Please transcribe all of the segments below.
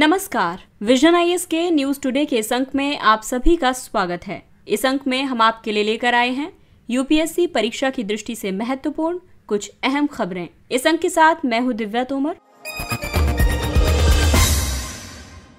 नमस्कार विजन आई के news today के इस अंक में आप सभी का स्वागत है इस अंक में हम आपके लिए लेकर आए हैं यूपीएससी परीक्षा की दृष्टि से महत्वपूर्ण कुछ अहम खबरें इस अंक के साथ मैं हूँ दिव्या तोमर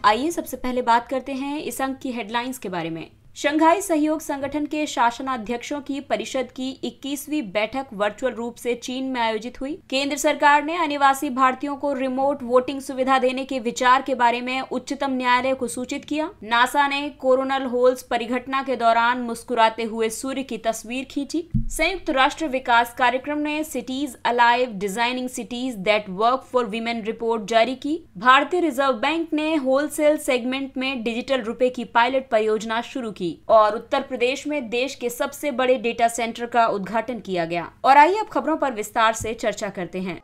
आइए सबसे पहले बात करते हैं इस अंक की हेडलाइंस के बारे में शंघाई सहयोग संगठन के शासनाध्यक्षों की परिषद की 21वीं बैठक वर्चुअल रूप से चीन में आयोजित हुई केंद्र सरकार ने अनिवासी भारतीयों को रिमोट वोटिंग सुविधा देने के विचार के बारे में उच्चतम न्यायालय को सूचित किया नासा ने कोरोनल होल्स परिघटना के दौरान मुस्कुराते हुए सूर्य की तस्वीर खींची संयुक्त राष्ट्र विकास कार्यक्रम ने cities alive designing cities that work for women report जारी की भारतीय रिजर्व बैंक ने होलसेल सेगमेंट में डिजिटल रुपए की पायलट परियोजना शुरू की की और उत्तर प्रदेश में देश के सबसे बड़े डेटा सेंटर का उद्घाटन किया गया और आइए अब खबरों पर विस्तार से चर्चा करते हैं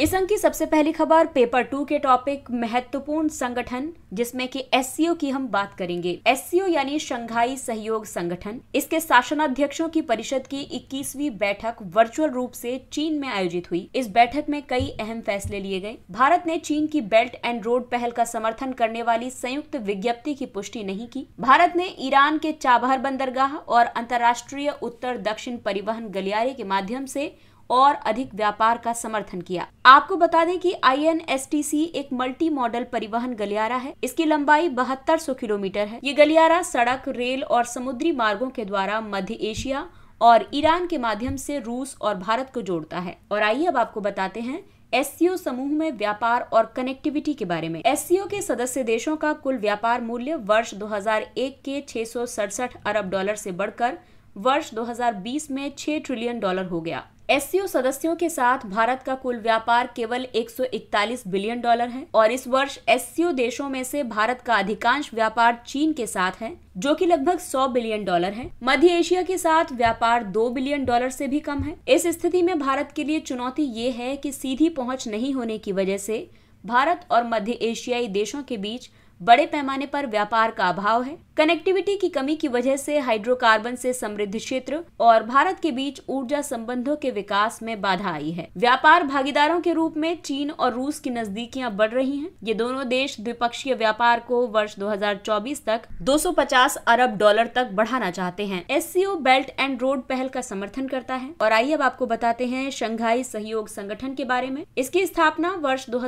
इस अंक की सबसे पहली खबर पेपर टू के टॉपिक महत्वपूर्ण संगठन जिसमें कि एस की हम बात करेंगे एस यानी शंघाई सहयोग संगठन इसके शासनाध्यक्षों की परिषद की 21वीं बैठक वर्चुअल रूप से चीन में आयोजित हुई इस बैठक में कई अहम फैसले लिए गए भारत ने चीन की बेल्ट एंड रोड पहल का समर्थन करने वाली संयुक्त विज्ञप्ति की पुष्टि नहीं की भारत ने ईरान के चाबहर बंदरगाह और अंतर्राष्ट्रीय उत्तर दक्षिण परिवहन गलियारे के माध्यम ऐसी और अधिक व्यापार का समर्थन किया आपको बता दें कि आई एक मल्टी मॉडल परिवहन गलियारा है इसकी लंबाई बहत्तर सौ किलोमीटर है ये गलियारा सड़क रेल और समुद्री मार्गो के द्वारा मध्य एशिया और ईरान के माध्यम से रूस और भारत को जोड़ता है और आइए अब आपको बताते हैं एस समूह में व्यापार और कनेक्टिविटी के बारे में एस के सदस्य देशों का कुल व्यापार मूल्य वर्ष 2001 के छह अरब डॉलर से बढ़कर वर्ष 2020 में 6 ट्रिलियन डॉलर हो गया एस सदस्यों के साथ भारत का कुल व्यापार केवल 141 बिलियन डॉलर है और इस वर्ष एस देशों में से भारत का अधिकांश व्यापार चीन के साथ है जो कि लगभग 100 बिलियन डॉलर है मध्य एशिया के साथ व्यापार 2 बिलियन डॉलर से भी कम है इस स्थिति में भारत के लिए चुनौती ये है कि सीधी पहुंच नहीं होने की वजह से भारत और मध्य एशियाई देशों के बीच बड़े पैमाने पर व्यापार का अभाव है कनेक्टिविटी की कमी की वजह से हाइड्रोकार्बन से समृद्ध क्षेत्र और भारत के बीच ऊर्जा संबंधों के विकास में बाधा आई है व्यापार भागीदारों के रूप में चीन और रूस की नजदीकियां बढ़ रही हैं। ये दोनों देश द्विपक्षीय व्यापार को वर्ष 2024 तक 250 अरब डॉलर तक बढ़ाना चाहते हैं एस बेल्ट एंड रोड पहल का समर्थन करता है और आइए अब आपको बताते हैं शंघाई सहयोग संगठन के बारे में इसकी स्थापना वर्ष दो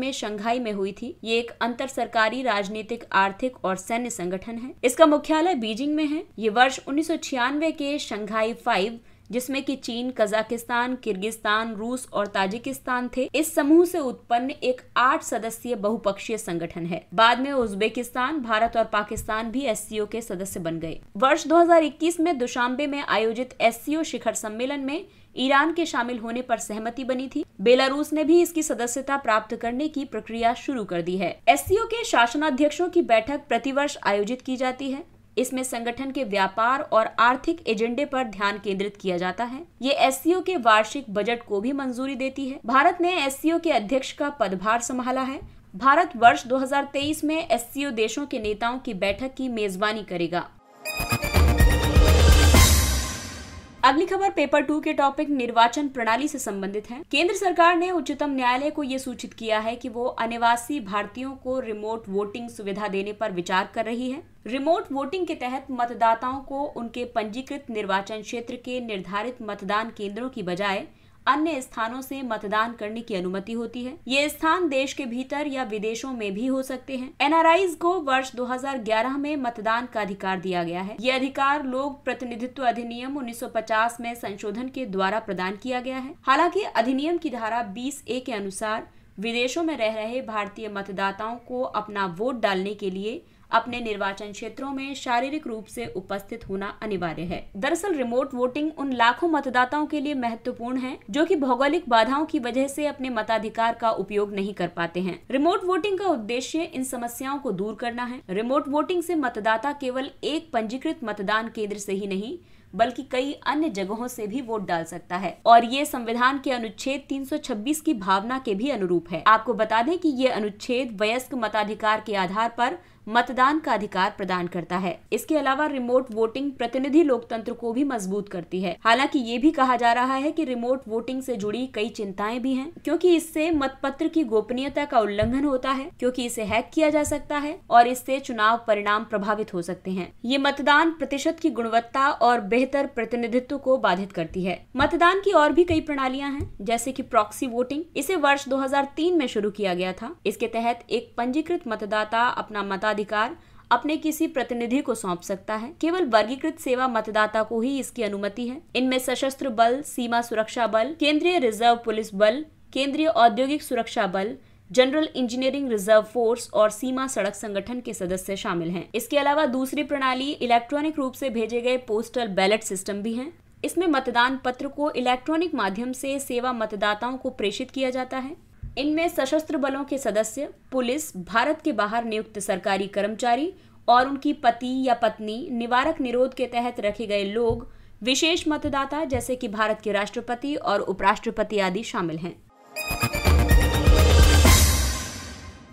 में शंघाई में हुई थी ये एक अंतर सरकारी राजनीतिक आर्थिक और सैन्य संगठन है इसका मुख्यालय बीजिंग में है ये वर्ष उन्नीस के शंघाई फाइव जिसमें कि चीन कजाकिस्तान किर्गिस्तान रूस और ताजिकिस्तान थे इस समूह से उत्पन्न एक आठ सदस्यीय बहुपक्षीय संगठन है बाद में उज्बेकिस्तान भारत और पाकिस्तान भी एस के सदस्य बन गए वर्ष 2021 में दुशांबे में आयोजित एस शिखर सम्मेलन में ईरान के शामिल होने पर सहमति बनी थी बेलारूस ने भी इसकी सदस्यता प्राप्त करने की प्रक्रिया शुरू कर दी है एस के शासनाध्यक्षों की बैठक प्रतिवर्ष आयोजित की जाती है इसमें संगठन के व्यापार और आर्थिक एजेंडे पर ध्यान केंद्रित किया जाता है ये एस के वार्षिक बजट को भी मंजूरी देती है भारत ने एस के अध्यक्ष का पदभार संभाला है भारत वर्ष 2023 में एस देशों के नेताओं की बैठक की मेजबानी करेगा अगली खबर पेपर टू के टॉपिक निर्वाचन प्रणाली से संबंधित है केंद्र सरकार ने उच्चतम न्यायालय को यह सूचित किया है कि वो अनिवासी भारतीयों को रिमोट वोटिंग सुविधा देने पर विचार कर रही है रिमोट वोटिंग के तहत मतदाताओं को उनके पंजीकृत निर्वाचन क्षेत्र के निर्धारित मतदान केंद्रों की बजाय अन्य स्थानों से मतदान करने की अनुमति होती है ये स्थान देश के भीतर या विदेशों में भी हो सकते हैं एनआरआईज को वर्ष 2011 में मतदान का अधिकार दिया गया है ये अधिकार लोक प्रतिनिधित्व अधिनियम 1950 में संशोधन के द्वारा प्रदान किया गया है हालांकि अधिनियम की धारा बीस ए के अनुसार विदेशों में रह रहे भारतीय मतदाताओं को अपना वोट डालने के लिए अपने निर्वाचन क्षेत्रों में शारीरिक रूप से उपस्थित होना अनिवार्य है दरअसल रिमोट वोटिंग उन लाखों मतदाताओं के लिए महत्वपूर्ण है जो कि भौगोलिक बाधाओं की वजह से अपने मताधिकार का उपयोग नहीं कर पाते हैं रिमोट वोटिंग का उद्देश्य इन समस्याओं को दूर करना है रिमोट वोटिंग से मतदाता केवल एक पंजीकृत मतदान केंद्र से ही नहीं बल्कि कई अन्य जगहों से भी वोट डाल सकता है और ये संविधान के अनुच्छेद 326 की भावना के भी अनुरूप है आपको बता दें कि ये अनुच्छेद वयस्क मताधिकार के आधार पर मतदान का अधिकार प्रदान करता है इसके अलावा रिमोट वोटिंग प्रतिनिधि लोकतंत्र को भी मजबूत करती है हालांकि ये भी कहा जा रहा है कि रिमोट वोटिंग से जुड़ी कई चिंताएं भी हैं क्योंकि इससे मतपत्र की गोपनीयता का उल्लंघन होता है क्योंकि इसे हैक किया जा सकता है और इससे चुनाव परिणाम प्रभावित हो सकते हैं ये मतदान प्रतिशत की गुणवत्ता और बेहतर प्रतिनिधित्व को बाधित करती है मतदान की और भी कई प्रणालियां हैं जैसे कि प्रॉक्सी वोटिंग इसे वर्ष 2003 में शुरू किया गया था इसके तहत एक पंजीकृत मतदाता अपना मताधिकार अधिकार अपने किसी प्रतिनिधि को सौंप सकता है केवल वर्गीकृत सेवा मतदाता को ही इसकी अनुमति है इनमें सशस्त्र बल सीमा सुरक्षा बल केंद्रीय रिजर्व पुलिस बल केंद्रीय औद्योगिक सुरक्षा बल जनरल इंजीनियरिंग रिजर्व फोर्स और सीमा सड़क संगठन के सदस्य शामिल हैं इसके अलावा दूसरी प्रणाली इलेक्ट्रॉनिक रूप से भेजे गए पोस्टल बैलेट सिस्टम भी है इसमें मतदान पत्र को इलेक्ट्रॉनिक माध्यम से सेवा मतदाताओं को प्रेषित किया जाता है इनमें सशस्त्र बलों के सदस्य पुलिस भारत के बाहर नियुक्त सरकारी कर्मचारी और उनकी पति या पत्नी निवारक निरोध के तहत रखे गए लोग विशेष मतदाता जैसे कि भारत के राष्ट्रपति और उपराष्ट्रपति आदि शामिल हैं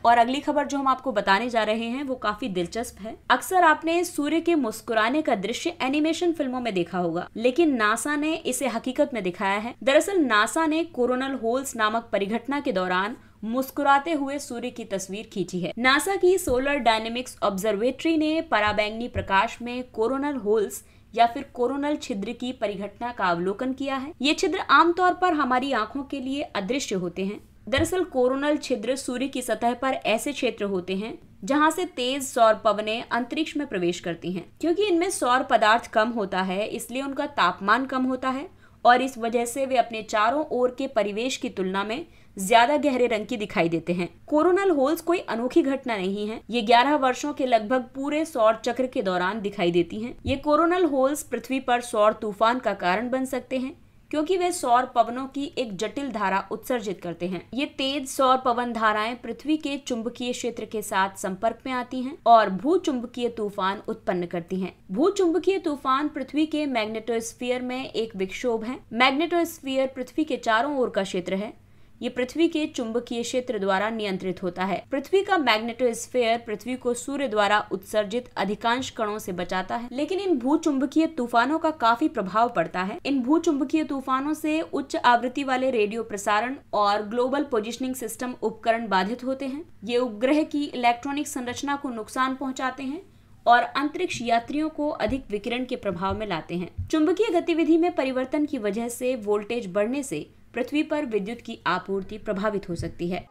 और अगली खबर जो हम आपको बताने जा रहे हैं वो काफी दिलचस्प है अक्सर आपने सूर्य के मुस्कुराने का दृश्य एनिमेशन फिल्मों में देखा होगा लेकिन नासा ने इसे हकीकत में दिखाया है दरअसल नासा ने कोरोनल होल्स नामक परिघटना के दौरान मुस्कुराते हुए सूर्य की तस्वीर खींची है नासा की सोलर डायनेमिक्स ऑब्जर्वेटरी ने पराबैंगनी प्रकाश में कोरोनल होल्स या फिर कोरोनल छिद्र की परिघटना का अवलोकन किया है ये छिद्र आमतौर पर हमारी आंखों के लिए अदृश्य होते हैं दरअसल कोरोनल छिद्र सूर्य की सतह पर ऐसे क्षेत्र होते हैं जहां से तेज सौर पवने अंतरिक्ष में प्रवेश करती हैं क्योंकि इनमें सौर पदार्थ कम होता है इसलिए उनका तापमान कम होता है और इस वजह से वे अपने चारों ओर के परिवेश की तुलना में ज्यादा गहरे रंग की दिखाई देते हैं कोरोनल होल्स कोई अनोखी घटना नहीं है ये 11 वर्षों के लगभग पूरे सौर चक्र के दौरान दिखाई देती हैं। ये कोरोनल होल्स पृथ्वी पर सौर तूफान का कारण बन सकते हैं क्योंकि वे सौर पवनों की एक जटिल धारा उत्सर्जित करते हैं ये तेज सौर पवन धाराएं पृथ्वी के चुंबकीय क्षेत्र के साथ संपर्क में आती हैं और भू चुंबकीय तूफान उत्पन्न करती हैं चुंबकीय तूफान पृथ्वी के मैग्नेटोस्फीयर में एक विक्षोभ है मैग्नेटोस्फीयर पृथ्वी के चारों ओर का क्षेत्र है ये पृथ्वी के चुंबकीय क्षेत्र द्वारा नियंत्रित होता है पृथ्वी का मैग्नेटोस्फेयर पृथ्वी को सूर्य द्वारा उत्सर्जित अधिकांश कणों से बचाता है लेकिन इन भूचुंबकीय तूफानों का काफी प्रभाव पड़ता है इन भूचुंबकीय तूफानों से उच्च आवृत्ति वाले रेडियो प्रसारण और ग्लोबल पोजिशनिंग सिस्टम उपकरण बाधित होते हैं ये उपग्रह की इलेक्ट्रॉनिक संरचना को नुकसान पहुँचाते हैं और अंतरिक्ष यात्रियों को अधिक विकिरण के प्रभाव में लाते हैं चुंबकीय गतिविधि में परिवर्तन की वजह से वोल्टेज बढ़ने से पृथ्वी पर विद्युत की आपूर्ति प्रभावित हो सकती है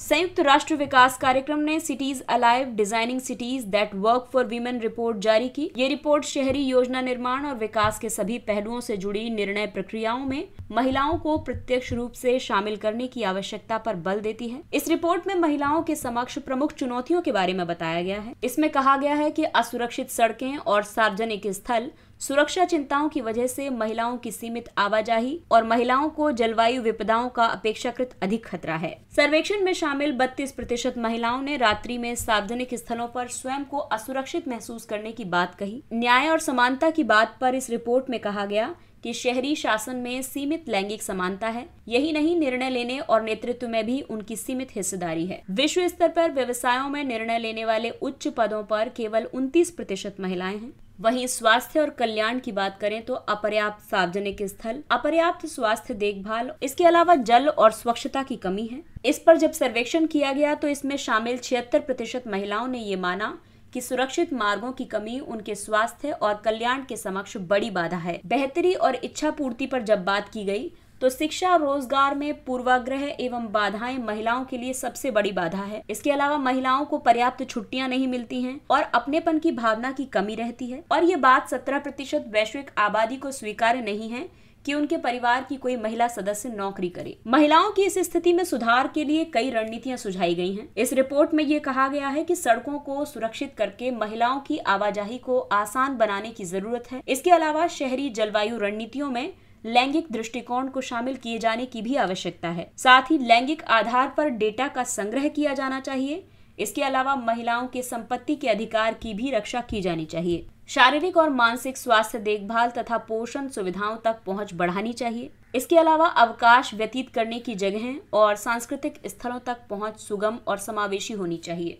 संयुक्त राष्ट्र विकास कार्यक्रम ने cities alive designing cities that work for women report जारी की ये रिपोर्ट शहरी योजना निर्माण और विकास के सभी पहलुओं से जुड़ी निर्णय प्रक्रियाओं में महिलाओं को प्रत्यक्ष रूप से शामिल करने की आवश्यकता पर बल देती है इस रिपोर्ट में महिलाओं के समक्ष प्रमुख चुनौतियों के बारे में बताया गया है इसमें कहा गया है की असुरक्षित सड़कें और सार्वजनिक स्थल सुरक्षा चिंताओं की वजह से महिलाओं की सीमित आवाजाही और महिलाओं को जलवायु विपदाओं का अपेक्षाकृत अधिक खतरा है सर्वेक्षण में शामिल बत्तीस प्रतिशत महिलाओं ने रात्रि में सार्वजनिक स्थलों पर स्वयं को असुरक्षित महसूस करने की बात कही न्याय और समानता की बात पर इस रिपोर्ट में कहा गया कि शहरी शासन में सीमित लैंगिक समानता है यही नहीं निर्णय लेने और नेतृत्व में भी उनकी सीमित हिस्सेदारी है विश्व स्तर पर व्यवसायों में निर्णय लेने वाले उच्च पदों पर केवल उनतीस प्रतिशत महिलाएं हैं वहीं स्वास्थ्य और कल्याण की बात करें तो अपर्याप्त सार्वजनिक स्थल अपर्याप्त स्वास्थ्य देखभाल इसके अलावा जल और स्वच्छता की कमी है इस पर जब सर्वेक्षण किया गया तो इसमें शामिल छिहत्तर प्रतिशत महिलाओं ने ये माना कि सुरक्षित मार्गों की कमी उनके स्वास्थ्य और कल्याण के समक्ष बड़ी बाधा है बेहतरी और इच्छा पूर्ति पर जब बात की गई तो शिक्षा रोजगार में पूर्वाग्रह एवं बाधाएं महिलाओं के लिए सबसे बड़ी बाधा है इसके अलावा महिलाओं को पर्याप्त छुट्टियां नहीं मिलती हैं और अपनेपन की भावना की कमी रहती है और ये बात सत्रह प्रतिशत वैश्विक आबादी को स्वीकार्य नहीं है कि उनके परिवार की कोई महिला सदस्य नौकरी करे महिलाओं की इस स्थिति में सुधार के लिए कई रणनीतियां सुझाई गई हैं इस रिपोर्ट में ये कहा गया है कि सड़कों को सुरक्षित करके महिलाओं की आवाजाही को आसान बनाने की जरूरत है इसके अलावा शहरी जलवायु रणनीतियों में लैंगिक दृष्टिकोण को शामिल किए जाने की भी आवश्यकता है साथ ही लैंगिक आधार पर डेटा का संग्रह किया जाना चाहिए इसके अलावा महिलाओं के संपत्ति के अधिकार की भी रक्षा की जानी चाहिए शारीरिक और मानसिक स्वास्थ्य देखभाल तथा पोषण सुविधाओं तक पहुंच बढ़ानी चाहिए इसके अलावा अवकाश व्यतीत करने की जगहें और सांस्कृतिक स्थलों तक पहुंच सुगम और समावेशी होनी चाहिए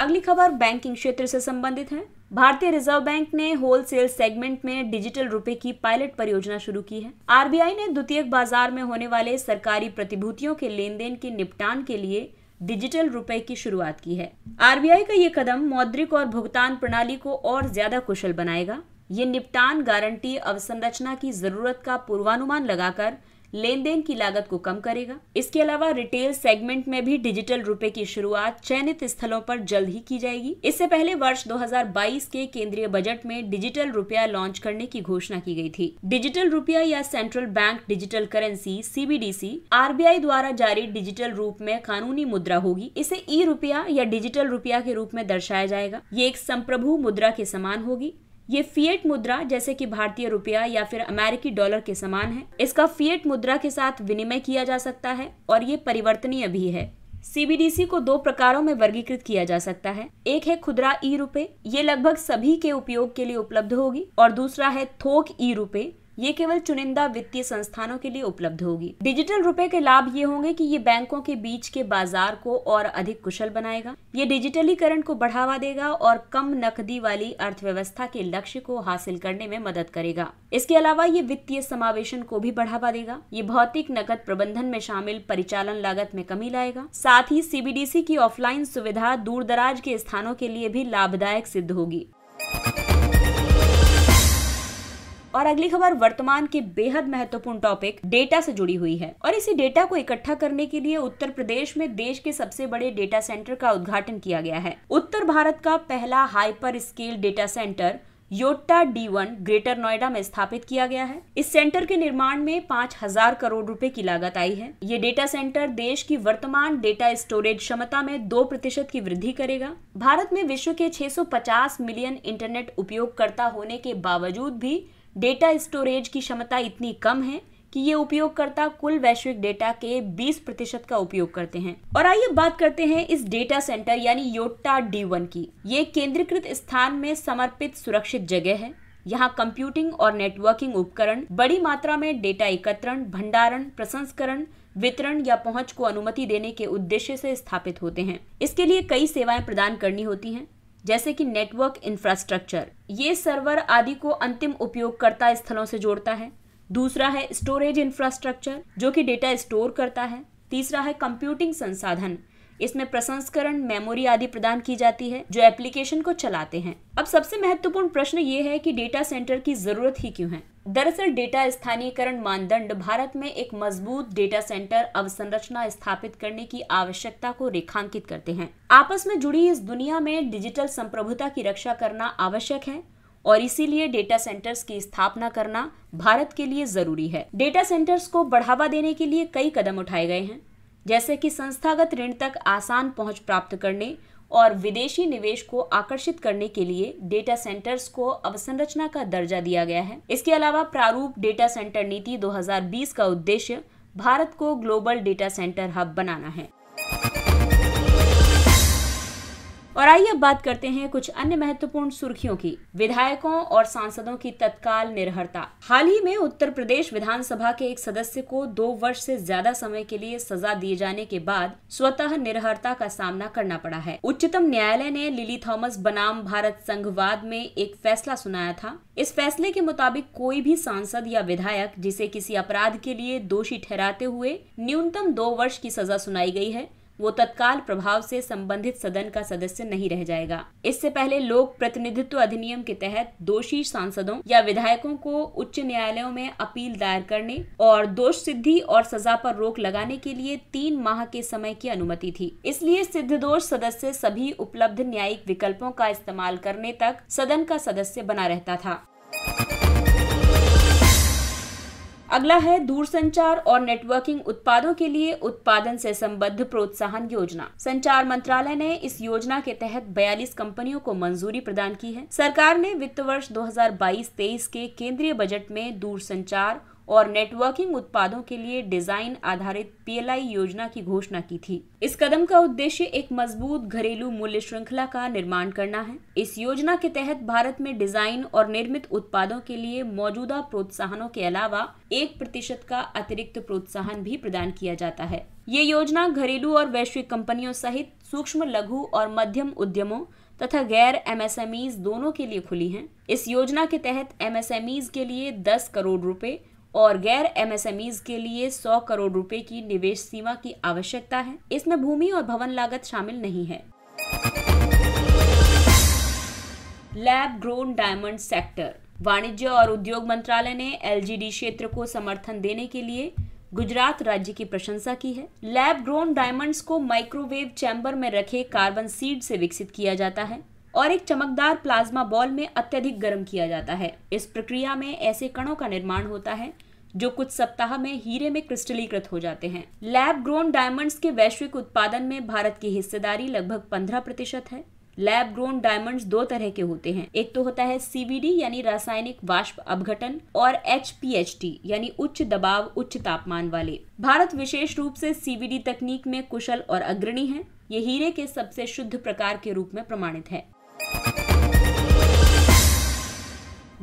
अगली खबर बैंकिंग क्षेत्र से संबंधित है भारतीय रिजर्व बैंक ने होलसेल सेगमेंट में डिजिटल रुपए की पायलट परियोजना शुरू की है आरबीआई ने द्वितीयक बाजार में होने वाले सरकारी प्रतिभूतियों के लेन देन के निपटान के लिए डिजिटल रुपए की शुरुआत की है आरबीआई का ये कदम मौद्रिक और भुगतान प्रणाली को और ज्यादा कुशल बनाएगा ये निपटान गारंटी अवसंरचना की जरूरत का पूर्वानुमान लगाकर लेन देन की लागत को कम करेगा इसके अलावा रिटेल सेगमेंट में भी डिजिटल रुपए की शुरुआत चयनित स्थलों पर जल्द ही की जाएगी इससे पहले वर्ष 2022 के केंद्रीय बजट में डिजिटल रुपया लॉन्च करने की घोषणा की गई थी डिजिटल रुपया या central bank digital currency CBDC RBI द्वारा जारी डिजिटल रूप में कानूनी मुद्रा होगी इसे ई रुपया या डिजिटल रुपया के रूप में दर्शाया जाएगा ये एक संप्रभु मुद्रा के समान होगी ये फिएट मुद्रा जैसे कि भारतीय रुपया या फिर अमेरिकी डॉलर के समान है इसका फिएट मुद्रा के साथ विनिमय किया जा सकता है और ये परिवर्तनीय भी है सीबीडीसी को दो प्रकारों में वर्गीकृत किया जा सकता है एक है खुदरा ई रुपए ये लगभग सभी के उपयोग के लिए उपलब्ध होगी और दूसरा है थोक ई रुपए ये केवल चुनिंदा वित्तीय संस्थानों के लिए उपलब्ध होगी डिजिटल रुपए के लाभ ये होंगे कि ये बैंकों के बीच के बाजार को और अधिक कुशल बनाएगा ये डिजिटलीकरण को बढ़ावा देगा और कम नकदी वाली अर्थव्यवस्था के लक्ष्य को हासिल करने में मदद करेगा इसके अलावा ये वित्तीय समावेशन को भी बढ़ावा देगा ये भौतिक नकद प्रबंधन में शामिल परिचालन लागत में कमी लाएगा साथ ही सीबीडीसी की ऑफलाइन सुविधा दूर दराज के स्थानों के लिए भी लाभदायक सिद्ध होगी और अगली खबर वर्तमान के बेहद महत्वपूर्ण टॉपिक डेटा से जुड़ी हुई है और इसी डेटा को इकट्ठा करने के लिए उत्तर प्रदेश में देश के सबसे बड़े डेटा सेंटर का उद्घाटन किया गया है उत्तर भारत का पहला hyperscale data centre Yotta D one Greater Noida में स्थापित किया गया है इस सेंटर के निर्माण में पाँच हजार करोड़ रुपए की लागत आई है ये डेटा सेंटर देश की वर्तमान डेटा स्टोरेज क्षमता में दो प्रतिशत की वृद्धि करेगा भारत में विश्व के 650 मिलियन इंटरनेट उपयोगकर्ता होने के बावजूद भी डेटा स्टोरेज की क्षमता इतनी कम है कि ये उपयोगकर्ता कुल वैश्विक डेटा के 20 प्रतिशत का उपयोग करते हैं और आइए बात करते हैं इस डेटा सेंटर यानी योटा डी वन की ये केंद्रीकृत स्थान में समर्पित सुरक्षित जगह है यहाँ कंप्यूटिंग और नेटवर्किंग उपकरण बड़ी मात्रा में डेटा एकत्रण भंडारण प्रसंस्करण वितरण या पहुंच को अनुमति देने के उद्देश्य से स्थापित होते हैं इसके लिए कई सेवाएं प्रदान करनी होती हैं जैसे कि नेटवर्क इंफ्रास्ट्रक्चर ये सर्वर आदि को अंतिम उपयोगकर्ता स्थलों से जोड़ता है दूसरा है स्टोरेज इंफ्रास्ट्रक्चर जो कि डेटा स्टोर करता है तीसरा है कंप्यूटिंग संसाधन इसमें प्रसंस्करण मेमोरी आदि प्रदान की जाती है जो एप्लीकेशन को चलाते हैं अब सबसे महत्वपूर्ण प्रश्न ये है कि डेटा सेंटर की जरूरत ही क्यों है दरअसल डेटा स्थानीयकरण मानदंड भारत में एक मजबूत डेटा सेंटर अवसंरचना स्थापित करने की आवश्यकता को रेखांकित करते हैं आपस में जुड़ी इस दुनिया में डिजिटल संप्रभुता की रक्षा करना आवश्यक है और इसीलिए डेटा सेंटर्स की स्थापना करना भारत के लिए जरूरी है डेटा सेंटर्स को बढ़ावा देने के लिए कई कदम उठाए गए हैं जैसे कि संस्थागत ऋण तक आसान पहुंच प्राप्त करने और विदेशी निवेश को आकर्षित करने के लिए डेटा सेंटर्स को अवसंरचना का दर्जा दिया गया है इसके अलावा प्रारूप डेटा सेंटर नीति 2020 का उद्देश्य भारत को ग्लोबल डेटा सेंटर हब बनाना है और आइए अब बात करते हैं कुछ अन्य महत्वपूर्ण सुर्खियों की विधायकों और सांसदों की तत्काल निर्हरता हाल ही में उत्तर प्रदेश विधानसभा के एक सदस्य को दो वर्ष से ज्यादा समय के लिए सजा दिए जाने के बाद स्वतः निर्हरता का सामना करना पड़ा है उच्चतम न्यायालय ने लिली थॉमस बनाम भारत संघवाद में एक फैसला सुनाया था इस फैसले के मुताबिक कोई भी सांसद या विधायक जिसे किसी अपराध के लिए दोषी ठहराते हुए न्यूनतम दो वर्ष की सजा सुनाई गई है वो तत्काल प्रभाव से संबंधित सदन का सदस्य नहीं रह जाएगा इससे पहले लोक प्रतिनिधित्व अधिनियम के तहत दोषी सांसदों या विधायकों को उच्च न्यायालयों में अपील दायर करने और दोष सिद्धि और सजा पर रोक लगाने के लिए तीन माह के समय की अनुमति थी इसलिए सिद्ध दोष सदस्य सभी उपलब्ध न्यायिक विकल्पों का इस्तेमाल करने तक सदन का सदस्य बना रहता था अगला है दूरसंचार और नेटवर्किंग उत्पादों के लिए उत्पादन से संबद्ध प्रोत्साहन योजना संचार मंत्रालय ने इस योजना के तहत 42 कंपनियों को मंजूरी प्रदान की है सरकार ने वित्त वर्ष 2022-23 के केंद्रीय बजट में दूरसंचार और नेटवर्किंग उत्पादों के लिए डिजाइन आधारित पीएलआई योजना की घोषणा की थी इस कदम का उद्देश्य एक मजबूत घरेलू मूल्य श्रृंखला का निर्माण करना है इस योजना के तहत भारत में डिजाइन और निर्मित उत्पादों के लिए मौजूदा प्रोत्साहनों के अलावा एक प्रतिशत का अतिरिक्त प्रोत्साहन भी प्रदान किया जाता है ये योजना घरेलू और वैश्विक कंपनियों सहित सूक्ष्म लघु और मध्यम उद्यमों तथा गैर एमएसएमईज दोनों के लिए खुली है इस योजना के तहत एमएसएमईज के लिए दस करोड़ रूपए और गैर एमएसएमईज के लिए 100 करोड़ रुपए की निवेश सीमा की आवश्यकता है इसमें भूमि और भवन लागत शामिल नहीं है लैब ग्रोन डायमंड सेक्टर वाणिज्य और उद्योग मंत्रालय ने एलजीडी क्षेत्र को समर्थन देने के लिए गुजरात राज्य की प्रशंसा की है लैब ग्रोन डायमंड्स को माइक्रोवेव चैम्बर में रखे कार्बन सीड से विकसित किया जाता है और एक चमकदार प्लाज्मा बॉल में अत्यधिक गर्म किया जाता है इस प्रक्रिया में ऐसे कणों का निर्माण होता है जो कुछ सप्ताह में हीरे में क्रिस्टलीकृत हो जाते हैं लैब ग्रोन डायमंड्स के वैश्विक उत्पादन में भारत की हिस्सेदारी लगभग 15 प्रतिशत है लैब ग्रोन डायमंड्स दो तरह के होते हैं एक तो होता है सीबीडी यानी रासायनिक वाष्प अपघटन और एच यानी उच्च दबाव उच्च तापमान वाले भारत विशेष रूप से सीबीडी तकनीक में कुशल और अग्रणी है ये हीरे के सबसे शुद्ध प्रकार के रूप में प्रमाणित है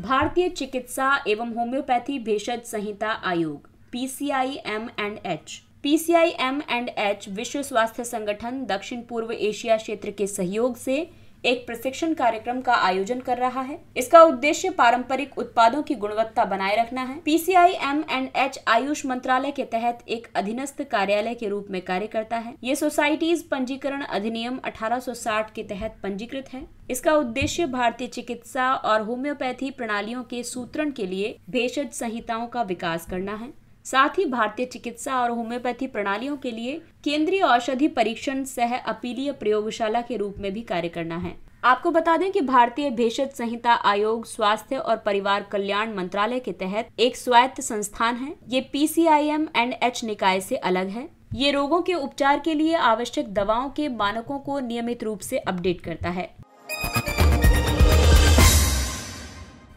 भारतीय चिकित्सा एवं होम्योपैथी भेषज संहिता आयोग PCI M and H PCI M and H विश्व स्वास्थ्य संगठन दक्षिण पूर्व एशिया क्षेत्र के सहयोग से एक प्रशिक्षण कार्यक्रम का आयोजन कर रहा है इसका उद्देश्य पारंपरिक उत्पादों की गुणवत्ता बनाए रखना है PCI M and H Ayush मंत्रालय के तहत एक अधीनस्थ कार्यालय के रूप में कार्य करता है ये सोसाइटीज पंजीकरण अधिनियम 1860 के तहत पंजीकृत है इसका उद्देश्य भारतीय चिकित्सा और होम्योपैथी प्रणालियों के सूत्रण के लिए भेषज संहिताओं का विकास करना है साथ ही भारतीय चिकित्सा और होम्योपैथी प्रणालियों के लिए केंद्रीय औषधि परीक्षण सह अपीलीय प्रयोगशाला के रूप में भी कार्य करना है आपको बता दें कि भारतीय भेषज संहिता आयोग स्वास्थ्य और परिवार कल्याण मंत्रालय के तहत एक स्वायत्त संस्थान है ये पीसीआईएम एंड एच निकाय से अलग है ये रोगों के उपचार के लिए आवश्यक दवाओं के मानकों को नियमित रूप से अपडेट करता है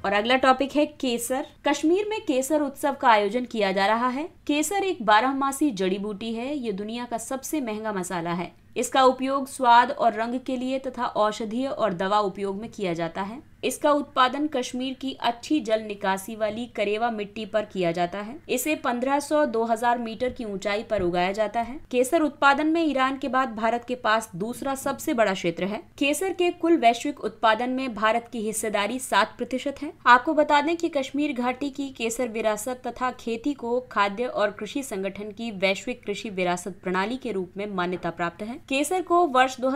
और अगला टॉपिक है केसर कश्मीर में केसर उत्सव का आयोजन किया जा रहा है केसर एक बारहमासी जड़ी बूटी है ये दुनिया का सबसे महंगा मसाला है इसका उपयोग स्वाद और रंग के लिए तथा औषधीय और दवा उपयोग में किया जाता है इसका उत्पादन कश्मीर की अच्छी जल निकासी वाली करेवा मिट्टी पर किया जाता है इसे 1500-2000 मीटर की ऊंचाई पर उगाया जाता है केसर उत्पादन में ईरान के बाद भारत के पास दूसरा सबसे बड़ा क्षेत्र है केसर के कुल वैश्विक उत्पादन में भारत की हिस्सेदारी सात प्रतिशत है आपको बता दें कि कश्मीर घाटी की केसर विरासत तथा खेती को खाद्य और कृषि संगठन की वैश्विक कृषि विरासत प्रणाली के रूप में मान्यता प्राप्त है केसर को वर्ष दो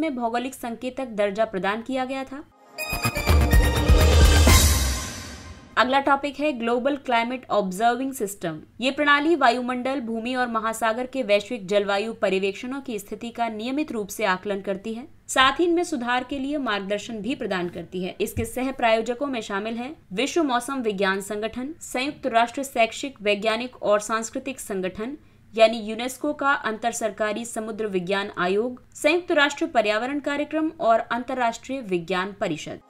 में भौगोलिक संकेतक दर्जा प्रदान किया गया था अगला टॉपिक है ग्लोबल क्लाइमेट ऑब्जर्विंग सिस्टम ये प्रणाली वायुमंडल भूमि और महासागर के वैश्विक जलवायु परिवेक्षणों की स्थिति का नियमित रूप से आकलन करती है साथ ही इनमें सुधार के लिए मार्गदर्शन भी प्रदान करती है इसके सह प्रायोजकों में शामिल हैं विश्व मौसम विज्ञान संगठन संयुक्त राष्ट्र शैक्षिक वैज्ञानिक और सांस्कृतिक संगठन यानी यूनेस्को का अंतर सरकारी समुद्र विज्ञान आयोग संयुक्त राष्ट्र पर्यावरण कार्यक्रम और अंतर्राष्ट्रीय विज्ञान परिषद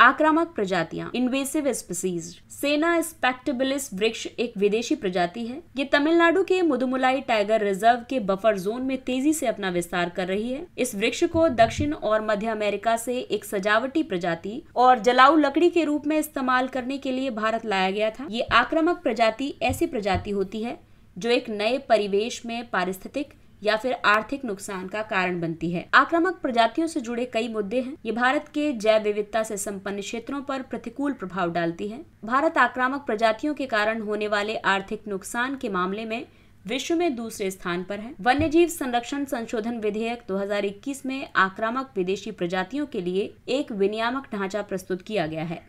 आक्रामक प्रजातियां इन्वेसिव स्पीसीज सेना स्पेक्टेबिलिस वृक्ष एक विदेशी प्रजाति है ये तमिलनाडु के मुदुमुलाई टाइगर रिजर्व के बफर जोन में तेजी से अपना विस्तार कर रही है इस वृक्ष को दक्षिण और मध्य अमेरिका से एक सजावटी प्रजाति और जलाऊ लकड़ी के रूप में इस्तेमाल करने के लिए भारत लाया गया था ये आक्रामक प्रजाति ऐसी प्रजाति होती है जो एक नए परिवेश में पारिस्थितिक या फिर आर्थिक नुकसान का कारण बनती है आक्रामक प्रजातियों से जुड़े कई मुद्दे हैं ये भारत के जैव विविधता से संपन्न क्षेत्रों पर प्रतिकूल प्रभाव डालती है भारत आक्रामक प्रजातियों के कारण होने वाले आर्थिक नुकसान के मामले में विश्व में दूसरे स्थान पर है वन्य जीव संरक्षण संशोधन विधेयक 2021 में आक्रामक विदेशी प्रजातियों के लिए एक विनियामक ढांचा प्रस्तुत किया गया है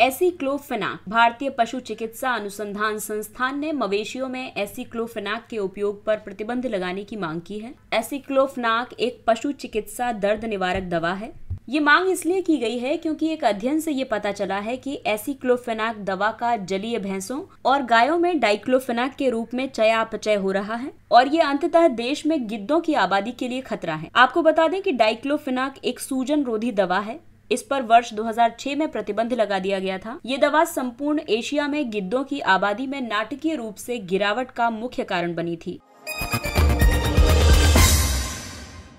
एसिक्लोफेनाक भारतीय पशु चिकित्सा अनुसंधान संस्थान ने मवेशियों में एसिक्लोफेनाक के उपयोग पर प्रतिबंध लगाने की मांग की है एसिक्लोफेनाक एक पशु चिकित्सा दर्द निवारक दवा है ये मांग इसलिए की गई है क्योंकि एक अध्ययन से ये पता चला है कि एसिक्लोफेनाक दवा का जलीय भैंसों और गायों में डाइक्लोफेनाक के रूप में चयापचय हो रहा है और ये अंततः देश में गिद्धों की आबादी के लिए खतरा है आपको बता दें कि डाइक्लोफेनाक एक सूजन रोधी दवा है इस पर वर्ष 2006 में प्रतिबंध लगा दिया गया था ये दवा संपूर्ण एशिया में गिद्धों की आबादी में नाटकीय रूप से गिरावट का मुख्य कारण बनी थी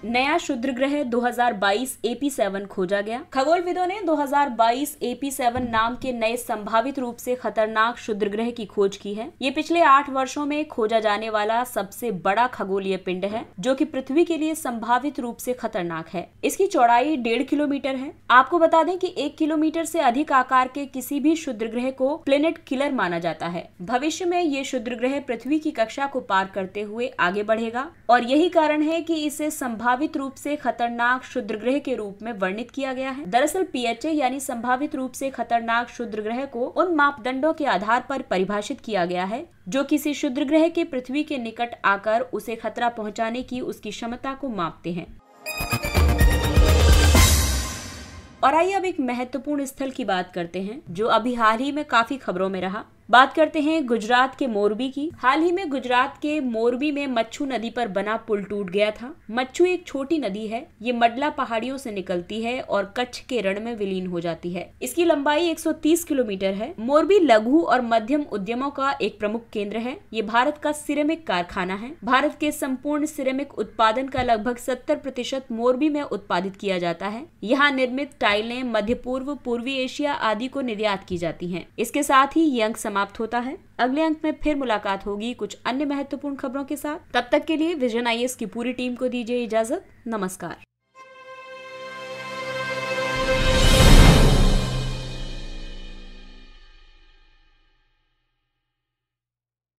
नया शुद्र ग्रह 2022 AP7 खोजा गया खगोलविदों ने 2022 AP7 नाम के नए संभावित रूप से खतरनाक शुद्र ग्रह की खोज की है ये पिछले आठ वर्षों में खोजा जाने वाला सबसे बड़ा खगोलीय पिंड है जो कि पृथ्वी के लिए संभावित रूप से खतरनाक है इसकी चौड़ाई डेढ़ किलोमीटर है आपको बता दें की एक किलोमीटर से अधिक आकार के किसी भी शुद्र ग्रह को प्लेनेट किलर माना जाता है भविष्य में ये शुद्र ग्रह पृथ्वी की कक्षा को पार करते हुए आगे बढ़ेगा और यही कारण है की इसे संभाव संभावित रूप से खतरनाक ग्रह के रूप में वर्णित किया गया है दरअसल पीएचए यानी संभावित रूप से खतरनाक ग्रह को उन मापदंडों के आधार पर परिभाषित किया गया है जो किसी ग्रह के पृथ्वी के निकट आकर उसे खतरा पहुंचाने की उसकी क्षमता को मापते हैं और आइए अब एक महत्वपूर्ण स्थल की बात करते हैं जो अभी हाल ही में काफी खबरों में रहा बात करते हैं गुजरात के मोरबी की हाल ही में गुजरात के मोरबी में मच्छू नदी पर बना पुल टूट गया था मच्छू एक छोटी नदी है ये मडला पहाड़ियों से निकलती है और कच्छ के रण में विलीन हो जाती है इसकी लंबाई 130 किलोमीटर है मोरबी लघु और मध्यम उद्यमों का एक प्रमुख केंद्र है ये भारत का सिरेमिक कारखाना है भारत के संपूर्ण सिरेमिक उत्पादन का लगभग सत्तर प्रतिशत मोरबी में उत्पादित किया जाता है यहाँ निर्मित टाइलें मध्य पूर्व पूर्वी एशिया आदि को निर्यात की जाती है इसके साथ ही यंग समाज समाप्त होता है अगले अंक में फिर मुलाकात होगी कुछ अन्य महत्वपूर्ण खबरों के साथ तब तक के लिए विजन आई की पूरी टीम को दीजिए इजाजत नमस्कार